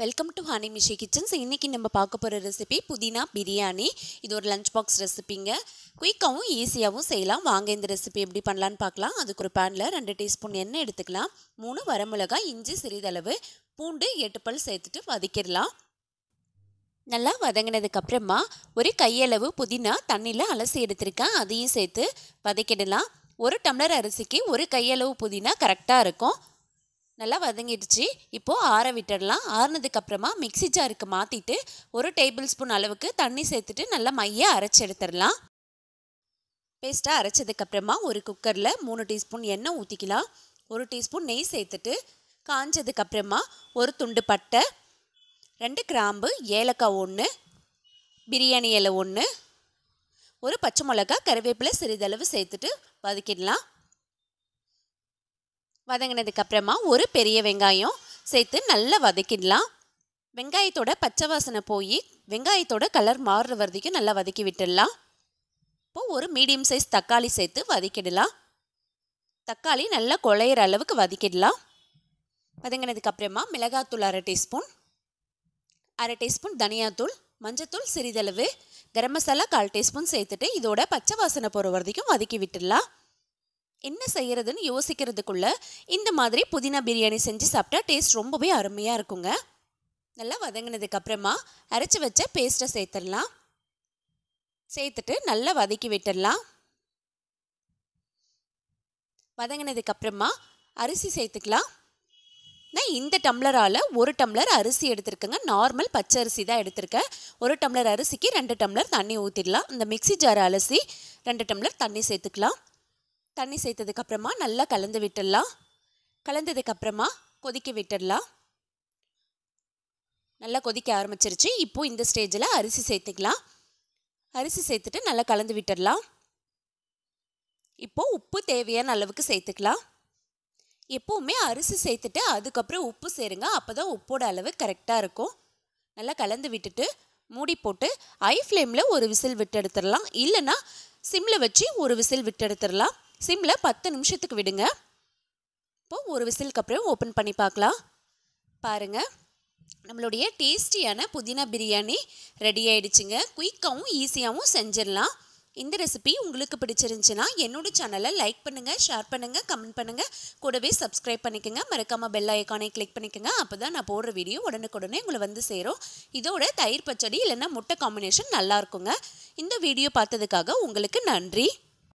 welcome to Hani Mishi kitchens இன்றைக்கி நம்ம பார்க்க போகிற ரெசிபி புதினா பிரியாணி இது ஒரு லஞ்ச் பாக்ஸ் ரெசிபிங்க குயிக்காகவும் ஈஸியாகவும் செய்யலாம் வாங்க இந்த ரெசிபி எப்படி பண்ணலான்னு பார்க்கலாம் அதுக்கு ஒரு பேனில் ரெண்டு டீஸ்பூன் எண்ணெய் எடுத்துக்கலாம் மூணு வரமிளகாய் இஞ்சி சிறிதளவு பூண்டு எட்டுப்பல் சேர்த்துட்டு வதக்கிடலாம் நல்லா வதங்கினதுக்கப்புறமா ஒரு கையளவு புதினா தண்ணியில் அலசி எடுத்திருக்கேன் அதையும் சேர்த்து வதக்கிடலாம் ஒரு டம்ளர் அரிசிக்கு ஒரு கையளவு புதினா கரெக்டாக இருக்கும் நல்லா வதங்கிடுச்சு இப்போது ஆற விட்டுடலாம் ஆறுனதுக்கப்புறமா மிக்சி ஜாருக்கு மாற்றிட்டு ஒரு டேபிள் ஸ்பூன் அளவுக்கு தண்ணி சேர்த்துட்டு நல்லா மையை அரைச்சி எடுத்துடலாம் பேஸ்ட்டாக அரைச்சதுக்கப்புறமா ஒரு குக்கரில் மூணு டீஸ்பூன் எண்ணெய் ஊற்றிக்கலாம் ஒரு டீஸ்பூன் நெய் சேர்த்துட்டு காஞ்சதுக்கப்புறமா ஒரு துண்டு பட்டை ரெண்டு கிராம்பு ஏலக்காய் ஒன்று பிரியாணி இலை ஒன்று ஒரு பச்சை மிளகா கருவேப்பிலை சிறிதளவு சேர்த்துட்டு வதக்கிடலாம் வதங்கினதுக்கப்புறமா ஒரு பெரிய வெங்காயம் சேர்த்து நல்லா வதக்கிடலாம் வெங்காயத்தோட பச்சை வாசனை போய் வெங்காயத்தோட கலர் மாறுற வரதுக்கும் நல்லா வதக்கி விட்டுடலாம் இப்போது ஒரு மீடியம் சைஸ் தக்காளி சேர்த்து வதக்கிடலாம் தக்காளி நல்லா குழையிற அளவுக்கு வதக்கிடலாம் வதங்கினதுக்கு அப்புறமா மிளகாத்தூள் அரை டீஸ்பூன் அரை டீஸ்பூன் தனியாத்தூள் மஞ்சத்தூள் சிறிதளவு கரம் மசாலா கால் டீஸ்பூன் சேர்த்துட்டு இதோட பச்சை வாசனை போகிற வரதுக்கும் வதக்கி விட்டுடலாம் என்ன செய்கிறதுன்னு யோசிக்கிறதுக்குள்ளே இந்த மாதிரி புதினா பிரியாணி செஞ்சு சாப்பிட்டா டேஸ்ட் ரொம்பவே அருமையாக இருக்குங்க நல்லா வதங்கினதுக்கப்புறமா அரைச்சி வச்ச பேஸ்ட்டை சேர்த்துடலாம் சேர்த்துட்டு நல்லா வதக்கி விட்டுடலாம் வதங்கினதுக்கப்புறமா அரிசி சேர்த்துக்கலாம் நான் இந்த டம்ளரால் ஒரு டம்ளர் அரிசி எடுத்திருக்கேங்க நார்மல் பச்சை அரிசி தான் எடுத்திருக்கேன் ஒரு டம்ளர் அரிசிக்கு ரெண்டு டம்ளர் தண்ணி ஊற்றிடலாம் இந்த மிக்சி ஜார் அலசி ரெண்டு டம்ளர் தண்ணி சேர்த்துக்கலாம் தண்ணி சேர்த்ததுக்கப்புறமா நல்லா கலந்து விட்டுடலாம் கலந்ததுக்கப்புறமா கொதிக்க விட்டுடலாம் நல்லா கொதிக்க ஆரம்பிச்சிருச்சு இப்போது இந்த ஸ்டேஜில் அரிசி சேர்த்துக்கலாம் அரிசி சேர்த்துட்டு நல்லா கலந்து விட்டுடலாம் இப்போது உப்பு தேவையான அளவுக்கு சேர்த்துக்கலாம் எப்போவுமே அரிசி சேர்த்துட்டு அதுக்கப்புறம் உப்பு சேருங்க அப்போ தான் உப்போட அளவு கரெக்டாக இருக்கும் நல்லா கலந்து விட்டுட்டு மூடி போட்டு ஐ ஃப்ளேமில் ஒரு விசில் விட்டு எடுத்துடலாம் இல்லைன்னா சிம்மில் வச்சு ஒரு விசில் விட்டு எடுத்துடலாம் சிம்மில் பத்து நிமிஷத்துக்கு விடுங்க இப்போது ஒரு விசிலுக்கு அப்புறம் ஓப்பன் பண்ணி பார்க்கலாம் பாருங்கள் நம்மளுடைய டேஸ்டியான புதினா பிரியாணி ரெடி ஆகிடுச்சிங்க குயிக்காகவும் ஈஸியாகவும் செஞ்சிடலாம் இந்த ரெசிபி உங்களுக்கு பிடிச்சிருந்துச்சுன்னா என்னோடய சேனலை லைக் பண்ணுங்கள் ஷேர் பண்ணுங்கள் கமெண்ட் பண்ணுங்கள் கூடவே சப்ஸ்கிரைப் பண்ணிக்கோங்க மறக்காமல் பெல் ஐக்கானை கிளிக் பண்ணிக்கோங்க அப்போ தான் நான் போடுற வீடியோ உடனுக்குடனே உங்களை வந்து சேரும் இதோட தயிர் பச்சடி இல்லைன்னா முட்டை காம்பினேஷன் நல்லாயிருக்குங்க இந்த வீடியோ பார்த்ததுக்காக உங்களுக்கு நன்றி